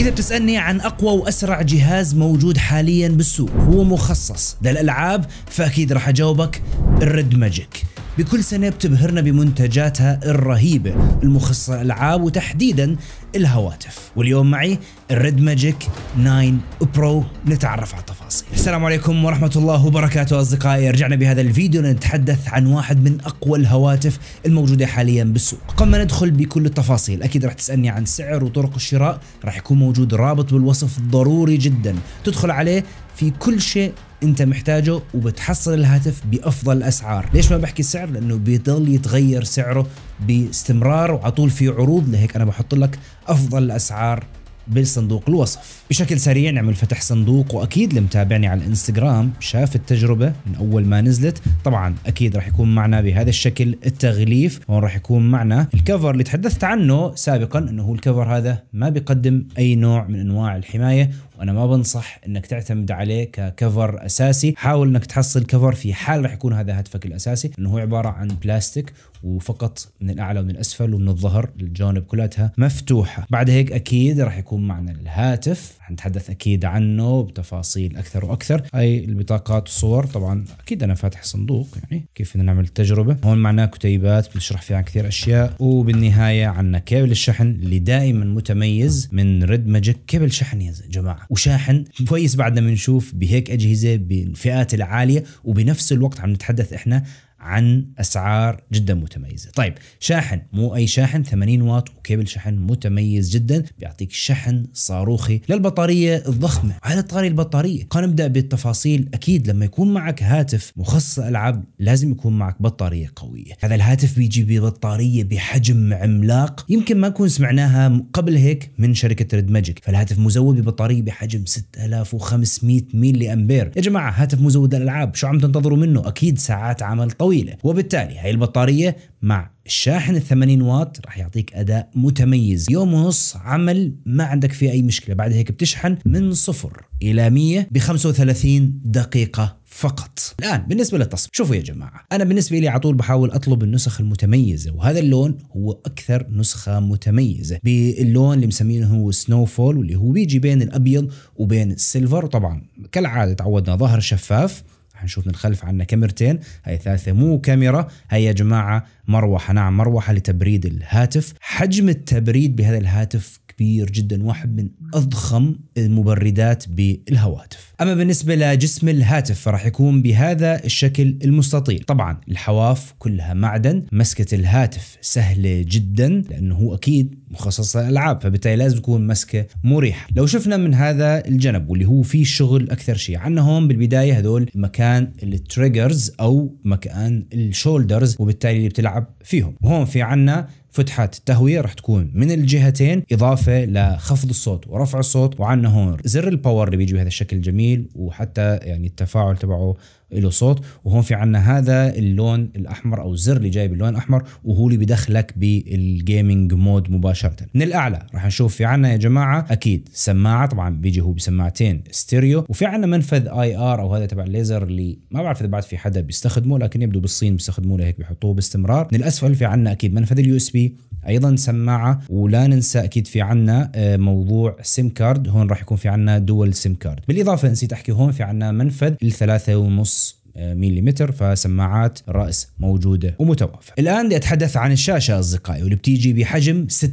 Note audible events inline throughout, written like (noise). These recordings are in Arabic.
إذا بتسألني عن أقوى وأسرع جهاز موجود حاليا بالسوق هو مخصص للألعاب فأكيد راح أجاوبك الريد ماجيك بكل سنة بتبهرنا بمنتجاتها الرهيبة المخصصة للألعاب وتحديدا الهواتف واليوم معي الريد ماجيك 9 برو نتعرف على التفاصيل السلام عليكم ورحمة الله وبركاته أصدقائي رجعنا بهذا الفيديو لنتحدث عن واحد من أقوى الهواتف الموجودة حاليا بالسوق قبل ما ندخل بكل التفاصيل أكيد رح تسألني عن سعر وطرق الشراء رح يكون موجود رابط بالوصف ضروري جدا تدخل عليه في كل شيء انت محتاجه وبتحصل الهاتف بافضل الاسعار ليش ما بحكي السعر لانه بيضل يتغير سعره باستمرار وعطول في عروض لهيك انا بحط لك افضل الاسعار بالصندوق الوصف بشكل سريع نعمل فتح صندوق واكيد اللي متابعني على الانستغرام شاف التجربه من اول ما نزلت طبعا اكيد راح يكون معنا بهذا الشكل التغليف هون راح يكون معنا الكفر اللي تحدثت عنه سابقا انه هو الكفر هذا ما بيقدم اي نوع من انواع الحمايه وانا ما بنصح انك تعتمد عليه ككفر اساسي حاول انك تحصل كفر في حال راح يكون هذا هدفك الاساسي انه هو عباره عن بلاستيك وفقط من الاعلى ومن الاسفل ومن الظهر الجوانب كلها مفتوحه بعد هيك اكيد راح يكون معنا الهاتف حنتحدث اكيد عنه بتفاصيل اكثر واكثر اي البطاقات والصور طبعا اكيد انا فاتح صندوق يعني كيف بدنا نعمل التجربه هون معنا كتيبات بنشرح فيها كثير اشياء وبالنهايه عنا كابل الشحن اللي دائما متميز من ريد ماجيك كابل شحن يا جماعه وشاحن كويس بعدنا بنشوف بهيك اجهزه بالفئات العاليه وبنفس الوقت عم نتحدث احنا عن اسعار جدا متميزه. طيب شاحن مو اي شاحن 80 واط وكيبل شحن متميز جدا بيعطيك شحن صاروخي للبطاريه الضخمه. على طاري البطاريه خلينا نبدا بالتفاصيل اكيد لما يكون معك هاتف مخصص العاب لازم يكون معك بطاريه قويه. هذا الهاتف بيجي ببطاريه بحجم عملاق يمكن ما نكون سمعناها قبل هيك من شركه ريد ماجيك، فالهاتف مزود ببطاريه بحجم 6500 ميلي امبير. يا جماعه هاتف مزود الالعاب شو عم تنتظروا منه؟ اكيد ساعات عمل طويل طويلة وبالتالي هاي البطارية مع الشاحن ال 80 واط راح يعطيك اداء متميز يوم ونص عمل ما عندك فيه اي مشكله بعد هيك بتشحن من صفر الى 100 ب 35 دقيقه فقط الان بالنسبه للتصميم شوفوا يا جماعه انا بالنسبه لي على طول بحاول اطلب النسخ المتميزه وهذا اللون هو اكثر نسخه متميزه باللون اللي مسمينه هو سنو فول واللي هو بيجي بين الابيض وبين السيلفر طبعا كالعاده تعودنا ظهر شفاف حنشوف من الخلف عندنا كاميرتين هاي ثالثة مو كاميرا هاي يا جماعة مروحة نعم مروحة لتبريد الهاتف حجم التبريد بهذا الهاتف كبير جدا واحد من أضخم المبردات بالهواتف أما بالنسبة لجسم الهاتف فراح يكون بهذا الشكل المستطيل طبعا الحواف كلها معدن مسكة الهاتف سهلة جدا لأنه هو أكيد مخصص للألعاب فبالتالي لازم تكون مسكة مريحة لو شفنا من هذا الجنب واللي هو فيه شغل أكثر شيء عندنا هون بالبداية هذول مكان التريجرز أو مكان الشولدرز وبالتالي اللي بتلعب فيهم وهون في عندنا فتحات التهويه راح تكون من الجهتين اضافه لخفض الصوت ورفع الصوت وعندنا هون زر الباور اللي بيجي بهذا الشكل الجميل وحتى يعني التفاعل تبعه له صوت وهون في عنا هذا اللون الاحمر او الزر اللي جاي باللون الاحمر وهو اللي بدخلك بالجيمنج مود مباشره من الاعلى راح نشوف في عنا يا جماعه اكيد سماعه طبعا بيجي هو بسماعتين ستيريو وفي عنا منفذ اي ار او هذا تبع الليزر اللي ما بعرف اذا بعد في حدا بيستخدمه لكن يبدو بالصين بيستخدموه لهيك بيحطوه باستمرار من الاسفل في عنا اكيد منفذ اليو اس بي ايضا سماعه ولا ننسى اكيد في عنا آه، موضوع سيم كارد هون راح يكون في عنا دول سيم كارد بالاضافه نسيت احكي هون في عنا منفذ الثلاثة ونص ملم فسماعات رأس موجودة ومتوافرة الآن بدي أتحدث عن الشاشة أصدقائي واللي بتيجي بحجم 6.8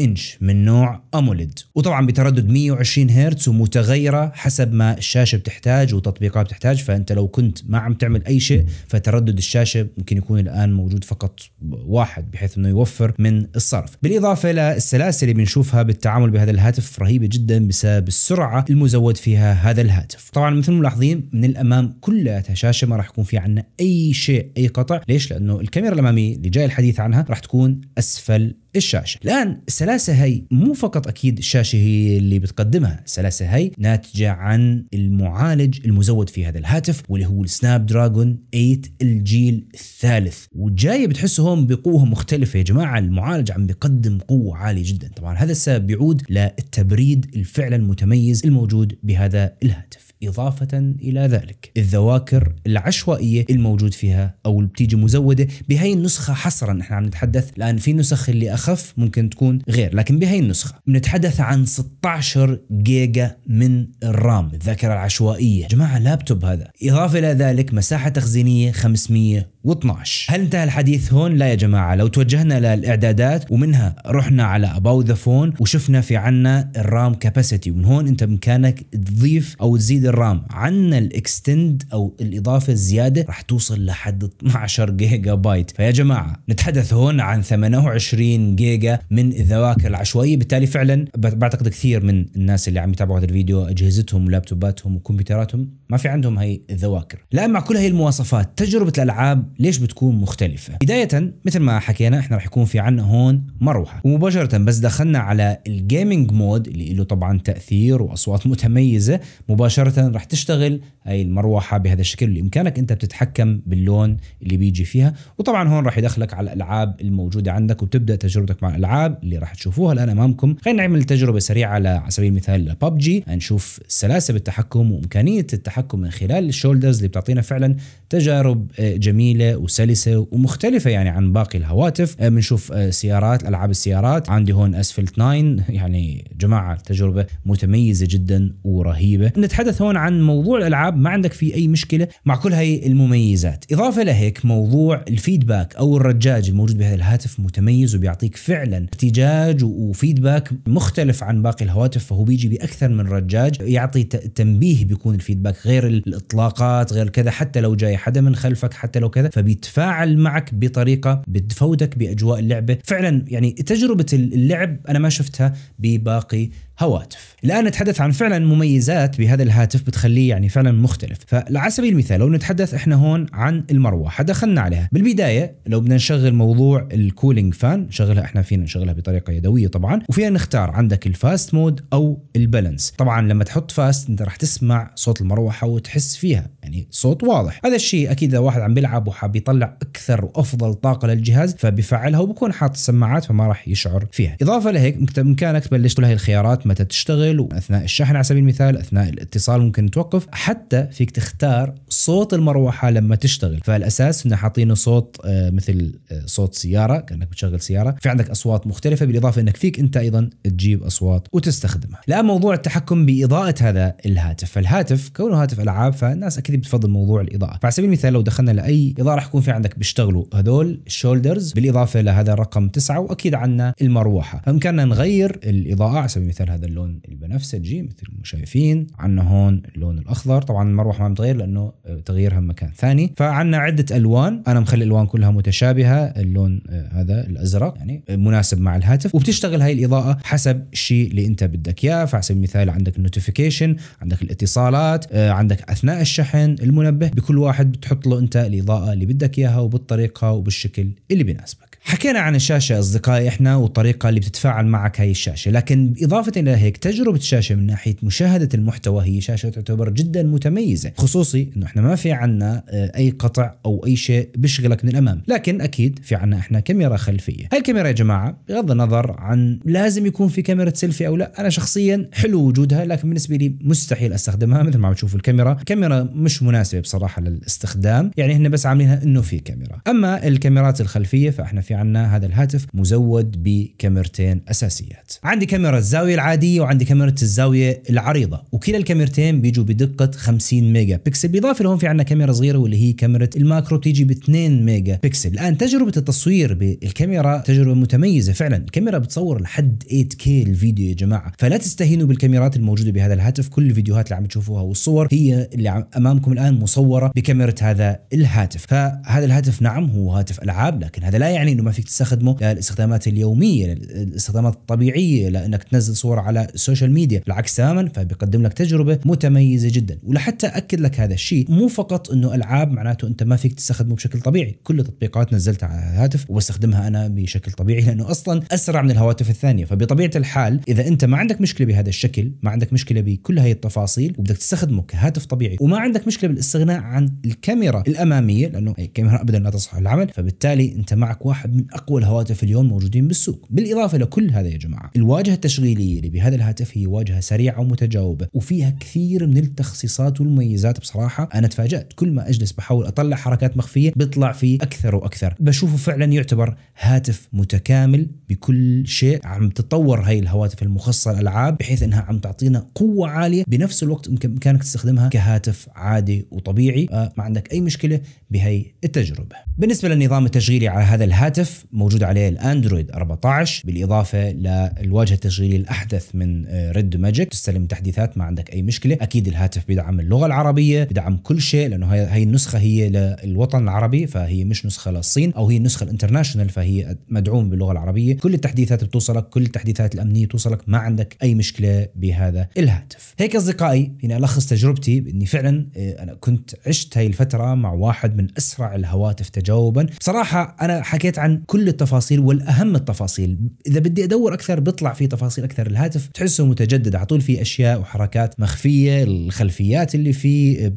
إنش من نوع أموليد وطبعا بتردد 120 هرتز ومتغيرة حسب ما الشاشة بتحتاج وتطبيقات بتحتاج فأنت لو كنت ما عم تعمل أي شيء فتردد الشاشة ممكن يكون الآن موجود فقط واحد بحيث أنه يوفر من الصرف بالإضافة للسلاسل اللي بنشوفها بالتعامل بهذا الهاتف رهيبة جدا بسبب السرعة المزود فيها هذا الهاتف طبعا مثل الملاحظين من الأمام كلها شاشه ما راح يكون في عندنا اي شيء اي قطع ليش لانه الكاميرا الاماميه اللي جاي الحديث عنها راح تكون اسفل الشاشه الان السلاسه هي مو فقط اكيد الشاشه هي اللي بتقدمها السلاسه هي ناتجه عن المعالج المزود في هذا الهاتف واللي هو السناب دراجون 8 الجيل الثالث وجاية بتحسه هون بقوه مختلفه يا جماعه المعالج عم بيقدم قوه عاليه جدا طبعا هذا السبب بيعود للتبريد الفعلا المتميز الموجود بهذا الهاتف إضافة إلى ذلك الذواكر العشوائية الموجود فيها أو اللي بتيجي مزودة بهي النسخة حصرا نحن عم نتحدث الآن في نسخ اللي أخ اخف ممكن تكون غير لكن بهي النسخه بنتحدث عن 16 جيجا من الرام الذاكره العشوائيه جماعه لابتوب هذا اضافه الى ذلك مساحه تخزينيه 500 و12 هل انتهى الحديث هون؟ لا يا جماعة لو توجهنا للإعدادات ومنها رحنا على about ذا فون وشفنا في عنا الرام كاباسيتي ومن هون انت بامكانك تضيف او تزيد الرام عنا الاكستند او الاضافة الزيادة رح توصل لحد 12 جيجا بايت فيا جماعة نتحدث هون عن 28 جيجا من الذواكر العشوائية بالتالي فعلا بعتقد كثير من الناس اللي عم يتابعوا هذا الفيديو أجهزتهم ولابتوباتهم وكمبيوتراتهم ما في عندهم هاي الذواكر لا مع كل هاي المواصفات تجربة الألعاب ليش بتكون مختلفة بداية مثل ما حكينا احنا رح يكون في عنا هون مروحة ومباشرة بس دخلنا على الجيمنج مود اللي له طبعا تأثير وأصوات متميزة مباشرة رح تشتغل هاي المروحة بهذا الشكل اللي إمكانك أنت بتتحكم باللون اللي بيجي فيها وطبعا هون رح يدخلك على الألعاب الموجودة عندك وبتبدأ تجربتك مع الألعاب اللي رح تشوفوها الآن أمامكم خلينا نعمل تجربة سريعة على سبيل المثال ببجي نشوف سلاسة بالتحكم وإمكانية التحكم من خلال الشولدرز اللي بتعطينا فعلا تجارب آه، جميلة جميله وسلسه ومختلفه يعني عن باقي الهواتف بنشوف آه، آه، سيارات العاب السيارات عندي هون اسفلت 9 (laughs) يعني جماعه تجربه متميزه جدا ورهيبه نتحدث هون عن موضوع الالعاب ما عندك في اي مشكله مع كل هاي المميزات اضافه لهيك موضوع الفيدباك او الرجاج الموجود بهذا الهاتف متميز وبيعطيك فعلا احتجاج وفيدباك مختلف عن باقي الهواتف فهو بيجي باكثر من رجاج يعطي تنبيه بيكون الفيدباك غير الاطلاقات غير كذا حتى لو جاي حدا من خلفك حتى لو كذا وهكذا فبيتفاعل معك بطريقه بتفودك باجواء اللعبه فعلا يعني تجربه اللعب انا ما شفتها بباقي هواتف الآن نتحدث عن فعلا مميزات بهذا الهاتف بتخليه يعني فعلا مختلف فعلى سبيل المثال لو نتحدث احنا هون عن المروحة دخلنا عليها بالبداية لو بدنا نشغل موضوع الكولينج فان نشغلها احنا فينا نشغلها بطريقة يدوية طبعا وفينا نختار عندك الفاست مود أو البالانس طبعا لما تحط فاست انت راح تسمع صوت المروحة وتحس فيها يعني صوت واضح هذا الشيء أكيد إذا واحد عم بيلعب وحاب يطلع أكثر وأفضل طاقة للجهاز فبيفعلها وبكون حاط السماعات فما راح يشعر فيها إضافة لهيك بإمكانك تبلش كل هاي الخيارات متى تشتغل واثناء الشحن على سبيل المثال اثناء الاتصال ممكن توقف حتى فيك تختار صوت المروحه لما تشتغل فالاساس انه حاطينه صوت آه، مثل آه، صوت سياره كانك بتشغل سياره في عندك اصوات مختلفه بالاضافه انك فيك انت ايضا تجيب اصوات وتستخدمها الان موضوع التحكم باضاءه هذا الهاتف فالهاتف كونه هاتف العاب فالناس اكيد بتفضل موضوع الاضاءه فعلى سبيل المثال لو دخلنا لاي اضاءه راح يكون في عندك بيشتغلوا هذول الشولدرز بالاضافه لهذا رقم تسعة واكيد عندنا المروحه فبامكاننا نغير الاضاءه على سبيل المثال هذا اللون البنفسجي مثل ما شايفين عندنا هون اللون الاخضر طبعا المروحه ما بتغير لانه تغييرها مكان ثاني فعندنا عده الوان انا مخلي الالوان كلها متشابهه اللون آه، هذا الازرق يعني آه، مناسب مع الهاتف وبتشتغل هاي الاضاءه حسب الشيء اللي انت بدك اياه فعلى سبيل المثال عندك النوتيفيكيشن عندك الاتصالات آه، عندك اثناء الشحن المنبه بكل واحد بتحط له انت الاضاءه اللي بدك اياها وبالطريقه وبالشكل اللي بيناسبك حكينا عن الشاشة أصدقائي إحنا والطريقة اللي بتتفاعل معك هاي الشاشة لكن إضافة إلى هيك تجربة الشاشة من ناحية مشاهدة المحتوى هي شاشة تعتبر جدا متميزة خصوصي إنه إحنا ما في عنا آه، أي قطع أو أي شيء بيشغلك من الأمام لكن أكيد في عنا إحنا كاميرا خلفية هاي الكاميرا يا جماعة بغض النظر عن لازم يكون في كاميرا سيلفي أو لا أنا شخصيا حلو وجودها لكن بالنسبة لي مستحيل أستخدمها مثل ما عم تشوفوا الكاميرا كاميرا مش مناسبة بصراحة للاستخدام يعني هن بس عاملينها إنه في كاميرا أما الكاميرات الخلفية فإحنا في عنه هذا الهاتف مزود بكاميرتين اساسيات عندي كاميرا الزاويه العاديه وعندي كاميرا الزاويه العريضه وكلا الكاميرتين بيجوا بدقه 50 ميجا بكسل بالاضافه لهم في عندنا كاميرا صغيره واللي هي كاميرا الماكرو بتيجي ب 2 ميجا بكسل الان تجربه التصوير بالكاميرا تجربه متميزه فعلا الكاميرا بتصور لحد 8K الفيديو يا جماعه فلا تستهينوا بالكاميرات الموجوده بهذا الهاتف كل الفيديوهات اللي عم تشوفوها والصور هي اللي امامكم الان مصوره بكاميرا هذا الهاتف فهذا الهاتف نعم هو هاتف العاب لكن هذا لا يعني انه ما فيك تستخدمه للاستخدامات اليوميه للاستخدامات الطبيعيه لانك تنزل صور على السوشيال ميديا بالعكس تماما فبيقدم لك تجربه متميزه جدا ولحتى اكد لك هذا الشيء مو فقط انه العاب معناته انت ما فيك تستخدمه بشكل طبيعي كل التطبيقات نزلتها على الهاتف وبستخدمها انا بشكل طبيعي لانه اصلا اسرع من الهواتف الثانيه فبطبيعه الحال اذا انت ما عندك مشكله بهذا الشكل ما عندك مشكله بكل هاي التفاصيل وبدك تستخدمه كهاتف طبيعي وما عندك مشكله بالاستغناء عن الكاميرا الاماميه لانه الكاميرا ابدا لا تصح للعمل فبالتالي انت معك واحد من اقوى الهواتف اليوم موجودين بالسوق بالاضافه لكل هذا يا جماعه الواجهه التشغيليه اللي بهذا الهاتف هي واجهه سريعه ومتجاوبه وفيها كثير من التخصيصات والمميزات بصراحه انا تفاجات كل ما اجلس بحاول اطلع حركات مخفيه بيطلع فيه اكثر واكثر بشوفه فعلا يعتبر هاتف متكامل بكل شيء عم تتطور هاي الهواتف المخصصه للالعاب بحيث انها عم تعطينا قوه عاليه بنفس الوقت بامكانك تستخدمها كهاتف عادي وطبيعي آه، ما عندك اي مشكله بهي التجربه بالنسبه للنظام التشغيلي على هذا الهاتف الهاتف موجود عليه الاندرويد 14 بالاضافه للواجهه التشغيليه الاحدث من ريد آه، ماجيك تستلم تحديثات ما عندك اي مشكله اكيد الهاتف بيدعم اللغه العربيه بيدعم كل شيء لانه هاي النسخه هي للوطن العربي فهي مش نسخه للصين او هي النسخه الانترناشونال فهي مدعومه باللغه العربيه كل التحديثات بتوصلك كل التحديثات الامنيه بتوصلك ما عندك اي مشكله بهذا الهاتف هيك اصدقائي هنا يعني الخص تجربتي باني فعلا آه، انا كنت عشت هاي الفتره مع واحد من اسرع الهواتف تجاوبا بصراحه انا حكيت عن كل التفاصيل والاهم التفاصيل اذا بدي ادور اكثر بيطلع في تفاصيل اكثر الهاتف تحسه متجدد على طول في اشياء وحركات مخفيه الخلفيات اللي فيه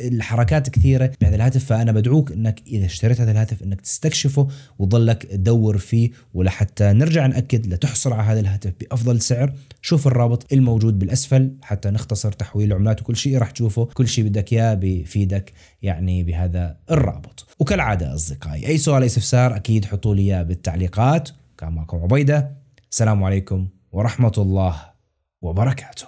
الحركات كثيره بهذا الهاتف فانا بدعوك انك اذا اشتريت هذا الهاتف انك تستكشفه وتضلك تدور فيه ولحتى نرجع ناكد لتحصل على هذا الهاتف بافضل سعر شوف الرابط الموجود بالاسفل حتى نختصر تحويل العملات وكل شيء راح تشوفه كل شيء بدك اياه بفيدك يعني بهذا الرابط وكالعاده اصدقائي اي سؤال اي استفسار اكيد حطوا لي اياه بالتعليقات كان معكم عبيده السلام عليكم ورحمه الله وبركاته